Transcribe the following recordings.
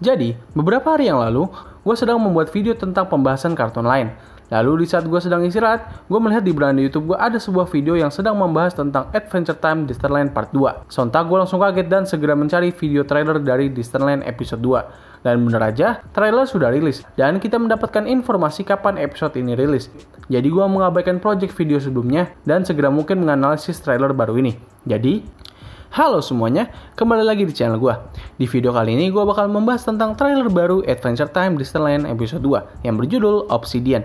Jadi, beberapa hari yang lalu, gue sedang membuat video tentang pembahasan kartun lain. Lalu di saat gue sedang istirahat, gue melihat di beranda YouTube gue ada sebuah video yang sedang membahas tentang Adventure Time Distant Land Part 2. Sontak gue langsung kaget dan segera mencari video trailer dari Distant Land Episode 2. Dan bener aja, trailer sudah rilis. Dan kita mendapatkan informasi kapan episode ini rilis. Jadi gue mengabaikan project video sebelumnya dan segera mungkin menganalisis trailer baru ini. Jadi, Halo semuanya, kembali lagi di channel gue. Di video kali ini gue bakal membahas tentang trailer baru Adventure Time land episode 2 yang berjudul Obsidian.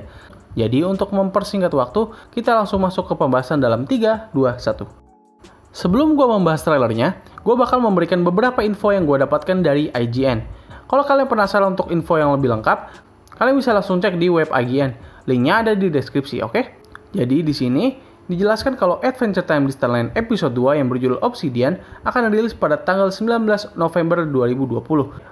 Jadi untuk mempersingkat waktu, kita langsung masuk ke pembahasan dalam 3, 2, 1. Sebelum gue membahas trailernya, gue bakal memberikan beberapa info yang gue dapatkan dari IGN. Kalau kalian penasaran untuk info yang lebih lengkap, kalian bisa langsung cek di web IGN. Linknya ada di deskripsi, oke? Okay? Jadi di sini dijelaskan kalau Adventure Time di Starline episode 2 yang berjudul Obsidian akan rilis pada tanggal 19 November 2020.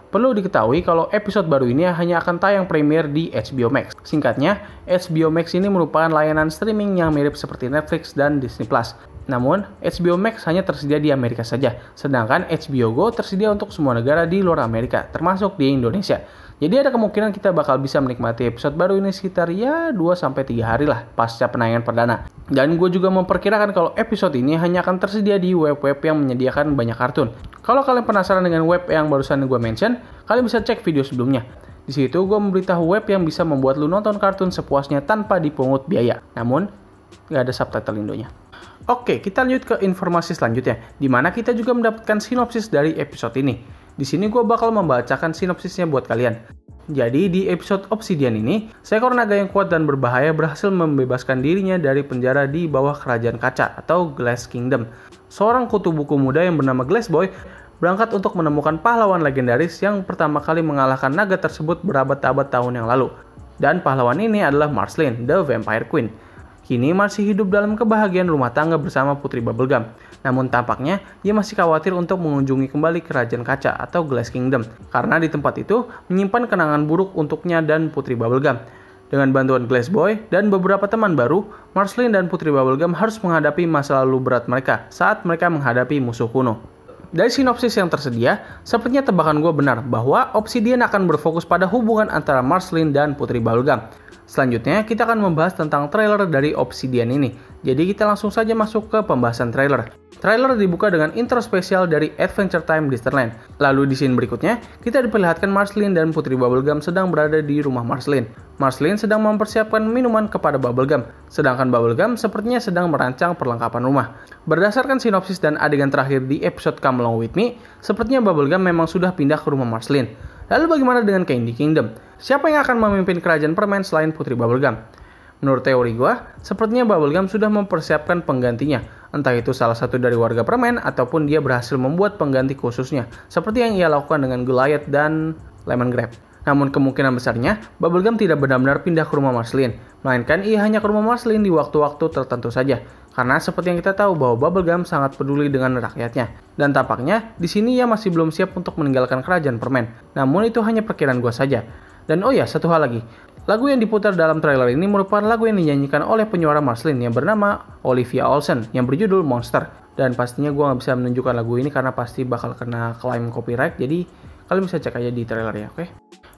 Perlu diketahui kalau episode baru ini hanya akan tayang premier di HBO Max. Singkatnya, HBO Max ini merupakan layanan streaming yang mirip seperti Netflix dan Disney+. Plus. Namun, HBO Max hanya tersedia di Amerika saja, sedangkan HBO Go tersedia untuk semua negara di luar Amerika, termasuk di Indonesia. Jadi ada kemungkinan kita bakal bisa menikmati episode baru ini sekitar ya 2-3 hari lah pasca penayangan perdana. Dan gue juga memperkirakan kalau episode ini hanya akan tersedia di web-web yang menyediakan banyak kartun. Kalau kalian penasaran dengan web yang barusan gue mention, kalian bisa cek video sebelumnya. Di situ gue memberitahu web yang bisa membuat lu nonton kartun sepuasnya tanpa dipungut biaya. Namun, gak ada subtitle Indonya. Oke, kita lanjut ke informasi selanjutnya, di mana kita juga mendapatkan sinopsis dari episode ini. Di sini gue bakal membacakan sinopsisnya buat kalian. Jadi di episode Obsidian ini, seekor naga yang kuat dan berbahaya berhasil membebaskan dirinya dari penjara di bawah kerajaan kaca atau Glass Kingdom. Seorang kutu buku muda yang bernama Glass Boy berangkat untuk menemukan pahlawan legendaris yang pertama kali mengalahkan naga tersebut berabad-abad tahun yang lalu. Dan pahlawan ini adalah Marceline, the Vampire Queen. Kini masih hidup dalam kebahagiaan rumah tangga bersama Putri Bubblegum. Namun tampaknya ia masih khawatir untuk mengunjungi kembali kerajaan kaca atau Glass Kingdom karena di tempat itu menyimpan kenangan buruk untuknya dan Putri Bubblegum. Dengan bantuan Glass Boy dan beberapa teman baru, Marceline dan Putri Bubblegum harus menghadapi masa lalu berat mereka saat mereka menghadapi musuh kuno. Dari sinopsis yang tersedia, sepertinya tebakan gue benar bahwa Obsidian akan berfokus pada hubungan antara Marceline dan Putri Bubblegum. Selanjutnya, kita akan membahas tentang trailer dari Obsidian ini. Jadi kita langsung saja masuk ke pembahasan trailer. Trailer dibuka dengan intro spesial dari Adventure Time Disneyland. Lalu di scene berikutnya, kita diperlihatkan Marceline dan Putri Bubblegum sedang berada di rumah Marceline. Marceline sedang mempersiapkan minuman kepada Bubblegum, sedangkan Bubblegum sepertinya sedang merancang perlengkapan rumah. Berdasarkan sinopsis dan adegan terakhir di episode Come Along With Me, sepertinya Bubblegum memang sudah pindah ke rumah Marceline. Lalu bagaimana dengan Candy Kingdom? Siapa yang akan memimpin kerajaan permen selain Putri Bubblegum? Menurut teori gua, sepertinya bubblegum sudah mempersiapkan penggantinya. Entah itu salah satu dari warga permen ataupun dia berhasil membuat pengganti khususnya, seperti yang ia lakukan dengan Goliath dan Lemon Grape. Namun kemungkinan besarnya, Bubblegum tidak benar-benar pindah ke rumah Marceline, melainkan ia hanya ke rumah Marceline di waktu-waktu tertentu saja. Karena seperti yang kita tahu bahwa Bubblegum sangat peduli dengan rakyatnya. Dan tampaknya, di sini ia masih belum siap untuk meninggalkan kerajaan permen. Namun itu hanya perkiraan gua saja. Dan oh ya, satu hal lagi. Lagu yang diputar dalam trailer ini merupakan lagu yang dinyanyikan oleh penyuara Marceline yang bernama Olivia Olsen yang berjudul Monster. Dan pastinya gue gak bisa menunjukkan lagu ini karena pasti bakal kena klaim copyright, jadi kalian bisa cek aja di trailer ya, oke? Okay?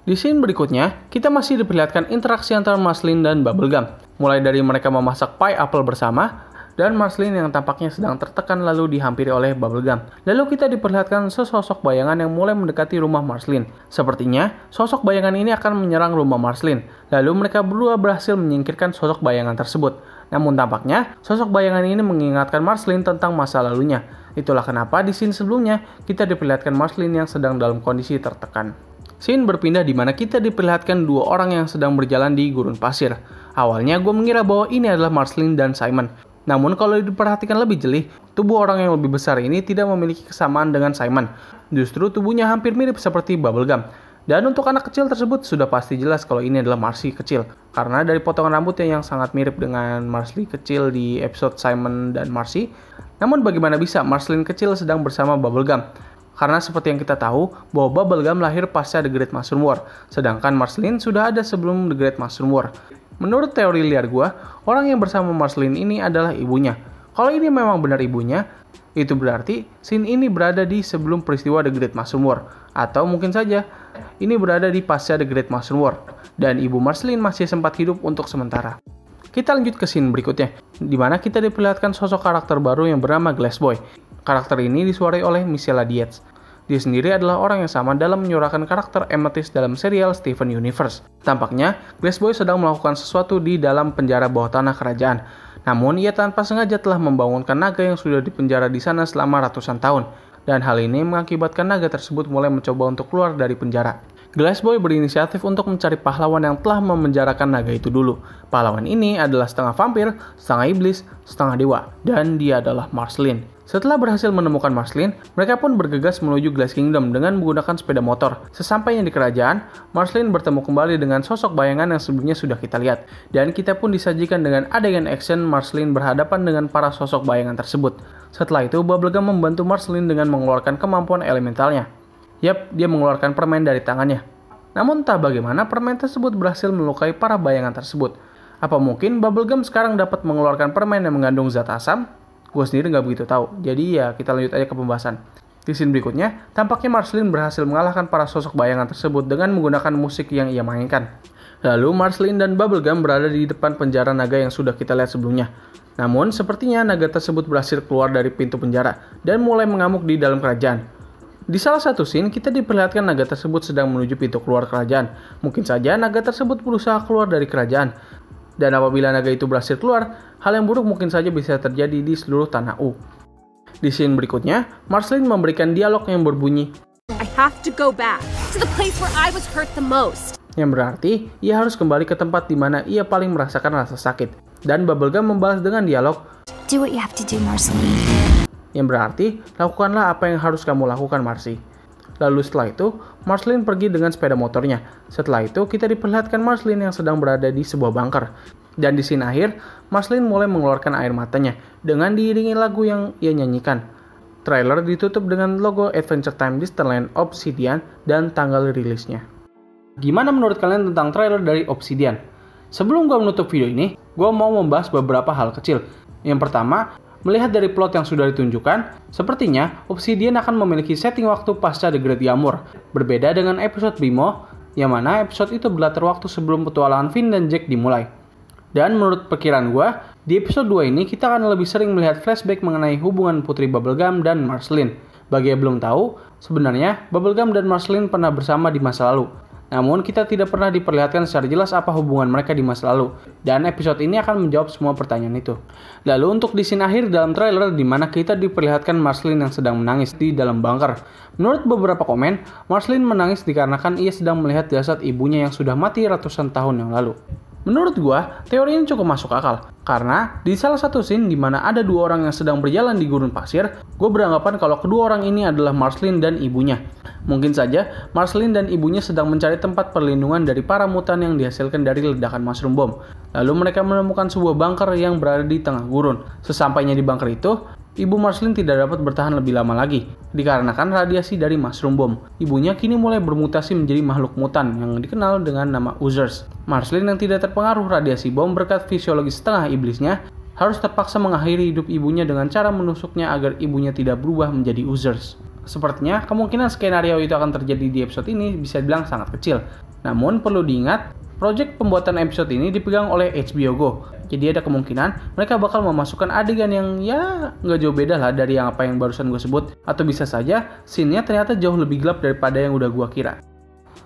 Di scene berikutnya, kita masih diperlihatkan interaksi antara Marceline dan Bubblegum. Mulai dari mereka memasak pie apple bersama, dan Marceline yang tampaknya sedang tertekan lalu dihampiri oleh Bubblegum. Lalu kita diperlihatkan sesosok bayangan yang mulai mendekati rumah Marceline. Sepertinya, sosok bayangan ini akan menyerang rumah Marceline. Lalu mereka berdua berhasil menyingkirkan sosok bayangan tersebut. Namun tampaknya, sosok bayangan ini mengingatkan Marceline tentang masa lalunya. Itulah kenapa di scene sebelumnya, kita diperlihatkan Marceline yang sedang dalam kondisi tertekan. Scene berpindah di mana kita diperlihatkan dua orang yang sedang berjalan di gurun pasir. Awalnya gue mengira bahwa ini adalah Marceline dan Simon. Namun kalau diperhatikan lebih jeli tubuh orang yang lebih besar ini tidak memiliki kesamaan dengan Simon. Justru tubuhnya hampir mirip seperti bubblegum. Dan untuk anak kecil tersebut sudah pasti jelas kalau ini adalah Marsi kecil. Karena dari potongan rambutnya yang sangat mirip dengan Marcy kecil di episode Simon dan Marsi. Namun bagaimana bisa Marceline kecil sedang bersama Bubblegum? Karena seperti yang kita tahu, bahwa Bubblegum lahir pasca The Great Mushroom War, sedangkan Marceline sudah ada sebelum The Great Mushroom War. Menurut teori liar gue, orang yang bersama Marceline ini adalah ibunya. Kalau ini memang benar ibunya, itu berarti scene ini berada di sebelum peristiwa The Great Mushroom War. Atau mungkin saja, ini berada di pasca The Great Mushroom War. Dan ibu Marceline masih sempat hidup untuk sementara. Kita lanjut ke scene berikutnya, di mana kita diperlihatkan sosok karakter baru yang bernama Glass Boy. Karakter ini disuarai oleh Michelle Dietz. Dia sendiri adalah orang yang sama dalam menyuarakan karakter Amethyst dalam serial Steven Universe. Tampaknya, Glass Boy sedang melakukan sesuatu di dalam penjara bawah tanah kerajaan. Namun, ia tanpa sengaja telah membangunkan naga yang sudah dipenjara di sana selama ratusan tahun. Dan hal ini mengakibatkan naga tersebut mulai mencoba untuk keluar dari penjara. Glass Boy berinisiatif untuk mencari pahlawan yang telah memenjarakan naga itu dulu. Pahlawan ini adalah setengah vampir, setengah iblis, setengah dewa, dan dia adalah Marslin. Setelah berhasil menemukan Marslin, mereka pun bergegas menuju Glass Kingdom dengan menggunakan sepeda motor. Sesampainya di kerajaan, Marslin bertemu kembali dengan sosok bayangan yang sebelumnya sudah kita lihat. Dan kita pun disajikan dengan adegan action Marslin berhadapan dengan para sosok bayangan tersebut. Setelah itu, Bubblegum membantu Marslin dengan mengeluarkan kemampuan elementalnya. Yap, dia mengeluarkan permen dari tangannya. Namun entah bagaimana permen tersebut berhasil melukai para bayangan tersebut. Apa mungkin Bubblegum sekarang dapat mengeluarkan permen yang mengandung zat asam? Gue sendiri nggak begitu tahu. Jadi ya kita lanjut aja ke pembahasan. Di scene berikutnya, tampaknya Marceline berhasil mengalahkan para sosok bayangan tersebut dengan menggunakan musik yang ia mainkan. Lalu Marceline dan Bubblegum berada di depan penjara naga yang sudah kita lihat sebelumnya. Namun, sepertinya naga tersebut berhasil keluar dari pintu penjara dan mulai mengamuk di dalam kerajaan. Di salah satu scene, kita diperlihatkan naga tersebut sedang menuju pintu keluar kerajaan. Mungkin saja naga tersebut berusaha keluar dari kerajaan. Dan apabila naga itu berhasil keluar, hal yang buruk mungkin saja bisa terjadi di seluruh tanah U. Di scene berikutnya, Marceline memberikan dialog yang berbunyi, I have to go back to the place where I was hurt the most. Yang berarti, ia harus kembali ke tempat di mana ia paling merasakan rasa sakit. Dan Bubblegum membalas dengan dialog, Do what you have to do, Marceline. Yang berarti, lakukanlah apa yang harus kamu lakukan, Marsi. Lalu setelah itu, Marceline pergi dengan sepeda motornya. Setelah itu, kita diperlihatkan Marceline yang sedang berada di sebuah bunker. Dan di scene akhir, Marceline mulai mengeluarkan air matanya dengan diiringi lagu yang ia nyanyikan. Trailer ditutup dengan logo Adventure Time Disneyland Obsidian dan tanggal rilisnya. Gimana menurut kalian tentang trailer dari Obsidian? Sebelum gue menutup video ini, gue mau membahas beberapa hal kecil. Yang pertama, Melihat dari plot yang sudah ditunjukkan, sepertinya Obsidian akan memiliki setting waktu pasca The Great Yamur, berbeda dengan episode Bimo, yang mana episode itu berlatar waktu sebelum petualangan Finn dan Jack dimulai. Dan menurut pikiran gue, di episode 2 ini kita akan lebih sering melihat flashback mengenai hubungan Putri Bubblegum dan Marceline. Bagi yang belum tahu, sebenarnya Bubblegum dan Marceline pernah bersama di masa lalu, namun kita tidak pernah diperlihatkan secara jelas apa hubungan mereka di masa lalu. Dan episode ini akan menjawab semua pertanyaan itu. Lalu untuk di scene akhir dalam trailer di mana kita diperlihatkan Marceline yang sedang menangis di dalam bunker. Menurut beberapa komen, Marceline menangis dikarenakan ia sedang melihat jasad ibunya yang sudah mati ratusan tahun yang lalu. Menurut gua, teori ini cukup masuk akal. Karena di salah satu scene di mana ada dua orang yang sedang berjalan di gurun pasir, gue beranggapan kalau kedua orang ini adalah Marceline dan ibunya. Mungkin saja Marceline dan ibunya sedang mencari tempat perlindungan dari para mutan yang dihasilkan dari ledakan mushroom bomb. Lalu mereka menemukan sebuah bunker yang berada di tengah gurun. Sesampainya di bunker itu, Ibu Marceline tidak dapat bertahan lebih lama lagi, dikarenakan radiasi dari mushroom bomb. Ibunya kini mulai bermutasi menjadi makhluk mutan yang dikenal dengan nama Users. Marceline yang tidak terpengaruh radiasi bom berkat fisiologi setengah iblisnya, harus terpaksa mengakhiri hidup ibunya dengan cara menusuknya agar ibunya tidak berubah menjadi Users. Sepertinya, kemungkinan skenario itu akan terjadi di episode ini bisa dibilang sangat kecil. Namun, perlu diingat, Project pembuatan episode ini dipegang oleh HBO Go. Jadi ada kemungkinan mereka bakal memasukkan adegan yang ya nggak jauh beda lah dari yang apa yang barusan gue sebut. Atau bisa saja scene-nya ternyata jauh lebih gelap daripada yang udah gue kira.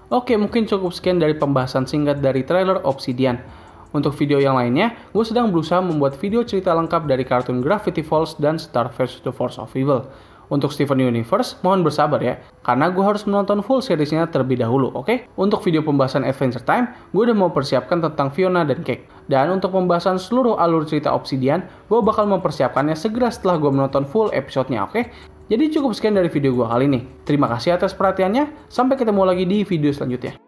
Oke mungkin cukup sekian dari pembahasan singkat dari trailer Obsidian. Untuk video yang lainnya, gue sedang berusaha membuat video cerita lengkap dari kartun Gravity Falls dan Star vs. The Force of Evil. Untuk Steven Universe, mohon bersabar ya, karena gue harus menonton full seriesnya terlebih dahulu, oke? Okay? Untuk video pembahasan Adventure Time, gue udah mau persiapkan tentang Fiona dan Cake. Dan untuk pembahasan seluruh alur cerita Obsidian, gue bakal mempersiapkannya segera setelah gue menonton full episodenya, oke? Okay? Jadi cukup sekian dari video gue kali ini. Terima kasih atas perhatiannya, sampai ketemu lagi di video selanjutnya.